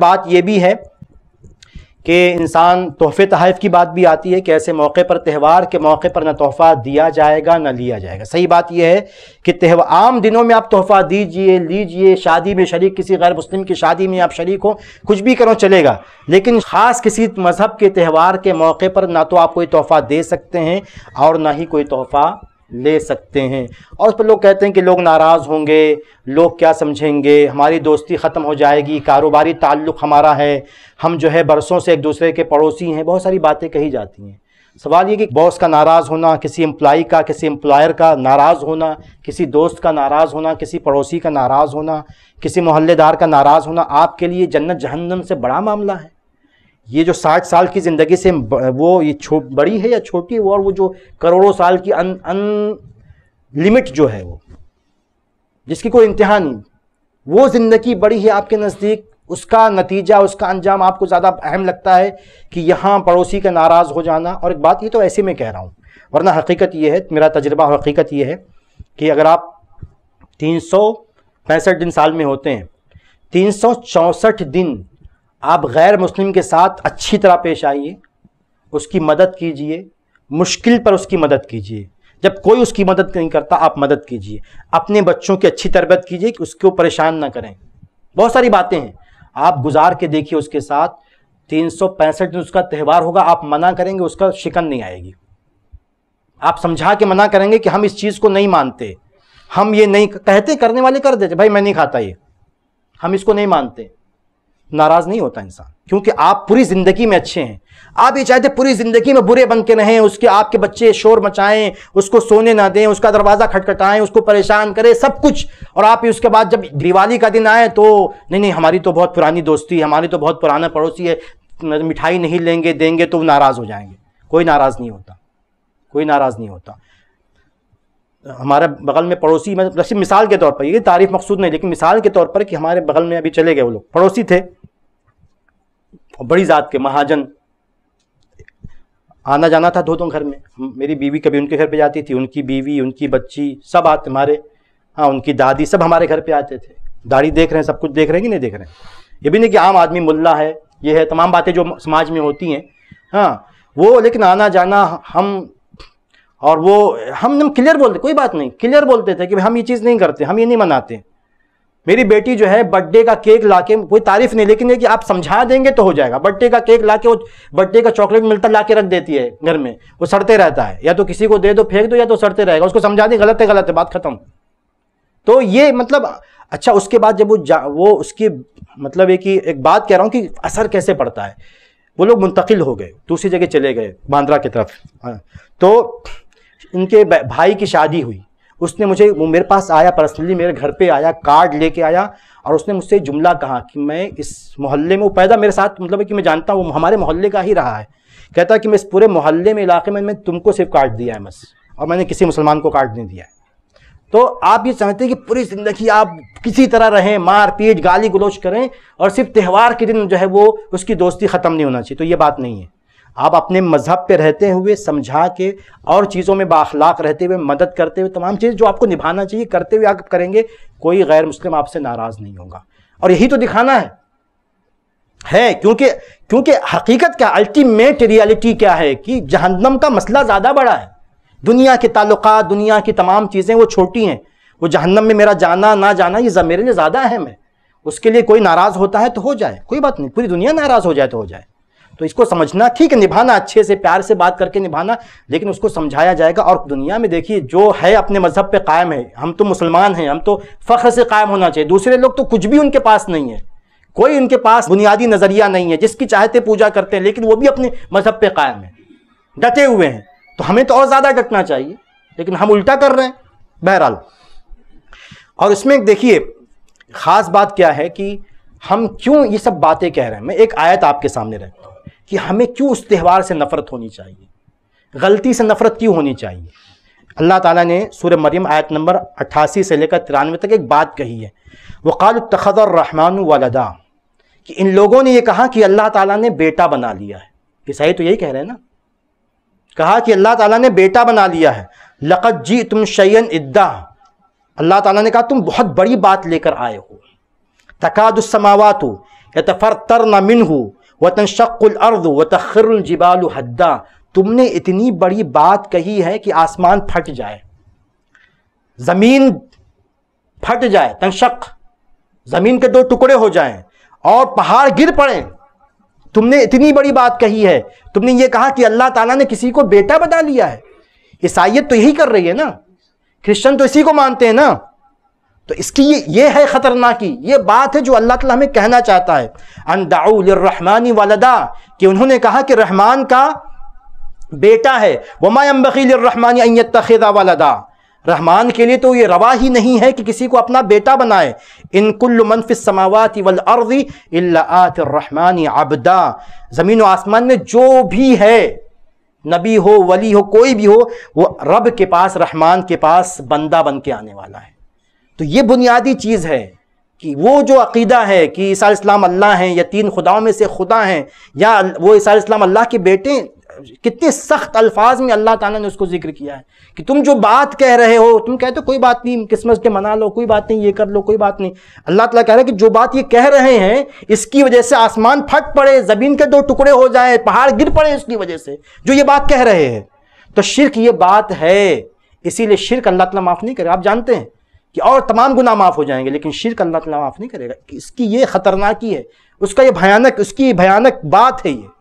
बात यह भी है कि इंसान तोहफे तहफ़ की बात भी आती है कि ऐसे मौके पर त्यौहार के मौके पर ना तोहफ़ा दिया जाएगा ना लिया जाएगा सही बात यह है कि त्यौहार आम दिनों में आप तोहफ़ा दीजिए लीजिए शादी में शरीक किसी गैर मुस्लिम की शादी में आप शरीक हो कुछ भी करो चलेगा लेकिन ख़ास किसी मज़हब के त्यौहार के मौके पर ना तो आप कोई तोहफ़ा दे सकते हैं और ना ही कोई तोहफ़ा ले सकते हैं और उस पर लोग कहते हैं कि लोग नाराज़ होंगे लोग क्या समझेंगे हमारी दोस्ती ख़त्म हो जाएगी कारोबारी ताल्लुक़ हमारा है हम जो है बरसों से एक दूसरे के पड़ोसी हैं बहुत सारी बातें कही जाती हैं सवाल ये कि बॉस का नाराज़ होना किसी एम्प्लाई का किसी एम्प्लॉयर का नाराज़ होना किसी दोस्त का नाराज़ होना किसी पड़ोसी का नाराज़ होना किसी मोहल्लेदार का नाराज़ होना आपके लिए जन्नत जहन्नम से बड़ा मामला है ये जो साठ साल की ज़िंदगी से वो ये छो बड़ी है या छोटी है और वो जो करोड़ों साल की अन लिमिट जो है वो जिसकी कोई इंतहा नहीं वो ज़िंदगी बड़ी है आपके नज़दीक उसका नतीजा उसका अंजाम आपको ज़्यादा अहम लगता है कि यहाँ पड़ोसी का नाराज़ हो जाना और एक बात ये तो ऐसे में कह रहा हूँ वरना हकीकत ये है मेरा तजर्बा और हकीकत ये है कि अगर आप तीन दिन साल में होते हैं तीन दिन आप गैर मुस्लिम के साथ अच्छी तरह पेश आइए उसकी मदद कीजिए मुश्किल पर उसकी मदद कीजिए जब कोई उसकी मदद नहीं करता आप मदद कीजिए अपने बच्चों की अच्छी तरबियत कीजिए कि उसको परेशान ना करें बहुत सारी बातें हैं आप गुजार के देखिए उसके साथ तीन सौ पैंसठ दिन उसका त्यौहार होगा आप मना करेंगे उसका शिकन नहीं आएगी आप समझा के मना करेंगे कि हम इस चीज़ को नहीं मानते हम ये नहीं कहते करने वाले कर देते भाई मैं नहीं खाता ये हम इसको नहीं मानते नाराज नहीं होता इंसान क्योंकि आप पूरी जिंदगी में अच्छे हैं आप ये चाहते पूरी जिंदगी में बुरे बन के रहें उसके आपके बच्चे शोर मचाएं उसको सोने ना दें उसका दरवाज़ा खटखटाएं उसको परेशान करें सब कुछ और आप उसके बाद जब दिवाली का दिन आए तो नहीं नहीं हमारी तो बहुत पुरानी दोस्ती है हमारी तो बहुत पुराना पड़ोसी है मिठाई नहीं लेंगे देंगे तो नाराज़ हो जाएंगे कोई नाराज़ नहीं होता कोई नाराज़ नहीं होता हमारे बगल में पड़ोसी मतलब मिसाल के तौर पर ये तारीफ मकसूद नहीं लेकिन मिसाल के तौर पर कि हमारे बगल में अभी चले गए वो लोग पड़ोसी थे बड़ी ज़ात के महाजन आना जाना था दो दो घर में मेरी बीवी कभी उनके घर पे जाती थी उनकी बीवी उनकी बच्ची सब आते हमारे हाँ उनकी दादी सब हमारे घर पे आते थे दाढ़ी देख रहे हैं सब कुछ देख रहे हैं कि नहीं देख रहे हैं ये भी नहीं कि आम आदमी मुल्ला है ये है तमाम बातें जो समाज में होती हैं हाँ वो लेकिन आना जाना हम और वो हम क्लियर बोलते कोई बात नहीं क्लियर बोलते थे कि हम ये चीज़ नहीं करते हम ये नहीं मनाते मेरी बेटी जो है बर्थडे का केक ला के कोई तारीफ नहीं लेकिन ये कि आप समझा देंगे तो हो जाएगा बर्थडे का केक ला के वो बर्थडे का चॉकलेट मिलता ला के रख देती है घर में वो सड़ते रहता है या तो किसी को दे दो फेंक दो या तो सड़ते रहेगा उसको समझा दें गलत है गलत है बात खत्म तो ये मतलब अच्छा उसके बाद जब वो वो उसकी मतलब ये कि एक बात कह रहा हूँ कि असर कैसे पड़ता है वो लोग मुंतकिल हो गए दूसरी जगह चले गए बांद्रा की तरफ हाँ। तो इनके भाई की शादी हुई उसने मुझे वो मेरे पास आया पर्सनली मेरे घर पे आया कार्ड लेके आया और उसने मुझसे जुमला कहा कि मैं इस मोहल्ले में वो पैदा मेरे साथ मतलब कि मैं जानता हूँ हमारे मोहल्ले का ही रहा है कहता कि मैं इस पूरे मोहल्ले में इलाके में मैं तुमको सिर्फ कार्ड दिया है बस और मैंने किसी मुसलमान को कार्ड नहीं दिया है तो आप ये चाहते हैं कि पूरी ज़िंदगी आप किसी तरह रहें मार पीट गाली गलोच करें और सिर्फ त्यौहार के दिन जो है वो उसकी दोस्ती ख़त्म नहीं होना चाहिए तो ये बात नहीं है आप अपने मज़हब पे रहते हुए समझा के और चीज़ों में बाखलाक रहते हुए मदद करते हुए तमाम चीज़ जो आपको निभाना चाहिए करते हुए आप करेंगे कोई गैर मुस्लिम आपसे नाराज़ नहीं होगा और यही तो दिखाना है है क्योंकि क्योंकि हकीकत क्या अल्टीमेट रियलिटी क्या है कि जहन्नम का मसला ज़्यादा बड़ा है दुनिया के ताल्लुक दुनिया की तमाम चीज़ें वो छोटी हैं वो जहन्नम में मेरा जाना ना जाना ये मेरे लिए ज़्यादा अहम है उसके लिए कोई नाराज़ होता है तो हो जाए कोई बात नहीं पूरी दुनिया नाराज़ हो जाए तो हो जाए तो इसको समझना ठीक है निभाना अच्छे से प्यार से बात करके निभाना लेकिन उसको समझाया जाएगा और दुनिया में देखिए जो है अपने मजहब पर कायम है हम तो मुसलमान हैं हम तो फ़ख्र से कायम होना चाहिए दूसरे लोग तो कुछ भी उनके पास नहीं है कोई उनके पास बुनियादी नज़रिया नहीं है जिसकी चाहते पूजा करते हैं लेकिन वो भी अपने मजहब पर कायम है डटे हुए हैं तो हमें तो और ज़्यादा डटना चाहिए लेकिन हम उल्टा कर रहे हैं बहरहाल और इसमें देखिए ख़ास बात क्या है कि हम क्यों ये सब बातें कह रहे हैं मैं एक आयत आपके सामने रखता हूँ कि हमें क्यों उस त्यौहार से नफ़रत होनी चाहिए गलती से नफ़रत क्यों होनी चाहिए अल्लाह ताला ने सूर्य मरियम आयत नंबर 88 से लेकर तिरानवे तक एक बात कही है वक़ाल रहमान वालदा कि इन लोगों ने ये कहा कि अल्लाह ताला ने बेटा बना लिया है ईसाई तो यही कह रहे हैं ना कहा कि अल्लाह ताला ने बेटा बना लिया है लक़त जी तुम शयन इद्दा अल्लाह ताला ने कहा तुम बहुत बड़ी बात लेकर आए हो तकादसमावात हो या तफर तर मिन हो व तनशक्लर्द व तखरजिबाल हद्दा तुमने इतनी बड़ी बात कही है कि आसमान फट जाए ज़मीन फट जाए तनशक ज़मीन के दो टुकड़े हो जाएं और पहाड़ गिर पड़े तुमने इतनी बड़ी बात कही है तुमने ये कहा कि अल्लाह ताला ने किसी को बेटा बना लिया है ईसाइत तो यही कर रही है ना क्रिश्चियन तो इसी को मानते हैं ना तो इसकी ये ये है ख़तरनाकी ये बात है जो अल्लाह ताला हमें कहना चाहता है अनदाउलरहमानी वालदा कि उन्होंने कहा कि रहमान का बेटा है वमायम्बीलरहमानी अयत तखेदा वालदा रहमान के लिए तो ये रवा ही नहीं है कि किसी को अपना बेटा बनाए इन कुल मनफिस समावत वल अर्दी रहमानी अबदा ज़मीन व आसमान में जो भी है नबी हो वली हो कोई भी हो वो रब के पास रहमान के पास बंदा बन के आने वाला है तो ये बुनियादी चीज़ है कि वो जो अकीदा है कि ईसा इस्लाम अल्लाह हैं या तीन खुदाओं में से खुदा हैं या वो ईसा इस्लाम अल्लाह के बेटे कितने सख्त अल्फाज में अल्लाह ताला ने उसको जिक्र किया है कि तुम जो बात कह रहे हो तुम कहते हो कोई बात नहीं क्रिसमस डे मना लो कोई बात नहीं ये कर लो कोई बात नहीं अल्लाह ताला कह रहा है कि जो बात ये कह रहे हैं इसकी वजह से आसमान फट पड़े ज़मीन के दो टुकड़े हो जाए पहाड़ गिर पड़े इसकी वजह से जो ये बात कह रहे हैं तो शिरक ये बात है इसीलिए शिरक अल्लाह ताला माफ़ नहीं करे आप जानते हैं कि और तमाम गुना माफ़ हो जाएंगे लेकिन शिरक अल्लाह तला माफ़ नहीं करेगा इसकी ये खतरनाक ही है उसका ये भयानक उसकी भयानक बात है ये